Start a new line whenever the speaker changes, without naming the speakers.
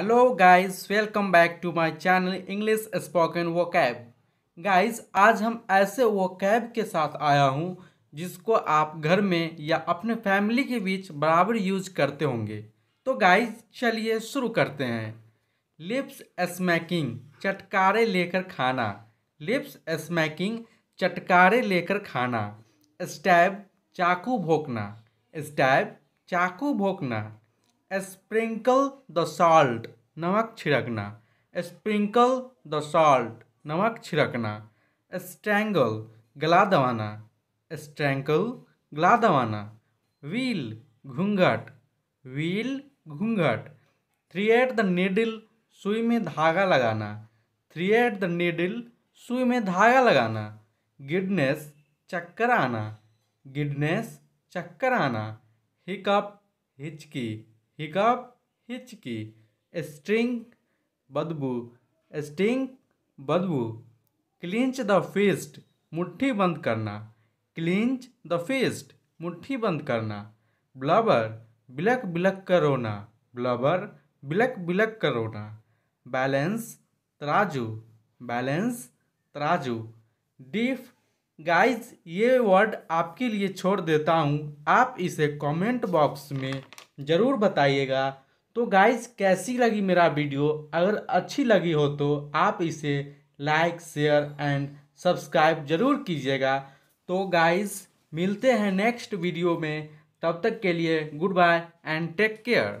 hello guys welcome back to my channel English spoken वो guys आज हम ऐसे वो के साथ आया हूँ जिसको आप घर में या अपने फैमिली के बीच बराबर यूज करते होंगे तो गाइस चलिए शुरू करते हैं लिप्स स्मैकिंग चटकारे लेकर खाना लिप्स स्मैकिंग चटकारे लेकर खाना स्टैब चाकू भोंकना स्टैब चाकू भोंकना स्प्रिंकल द सॉल्ट नमक छिड़कना स्प्रिंकल द सॉल्ट नमक छिड़कना स्ट्रैंगल गला दबाना स्ट्रैंकल गला दबाना व्हील घूंघट व्हील घूंघट थ्रिएट द नीडल सुई में धागा लगाना थ्रिएट द नीडल सुई में धागा लगाना गिडनेस चक्कर आना गिडनेस चक्कर आना हिकअप हिचकी हिकाप हिचकी स्ट्रिंग बदबू स्टिंग बदबू क्लिंच द फिस्ट मुट्ठी बंद करना क्लिंच द फिस्ट मुट्ठी बंद करना ब्लबर बिलक बिलक कर रोना ब्लबर बिलक बिलक कर रोना बैलेंस तराजू बैलेंस तराजू डिफ गाइज ये वर्ड आपके लिए छोड़ देता हूँ आप इसे कमेंट बॉक्स में ज़रूर बताइएगा तो गाइस कैसी लगी मेरा वीडियो अगर अच्छी लगी हो तो आप इसे लाइक शेयर एंड सब्सक्राइब ज़रूर कीजिएगा तो गाइस मिलते हैं नेक्स्ट वीडियो में तब तक के लिए good bye and take care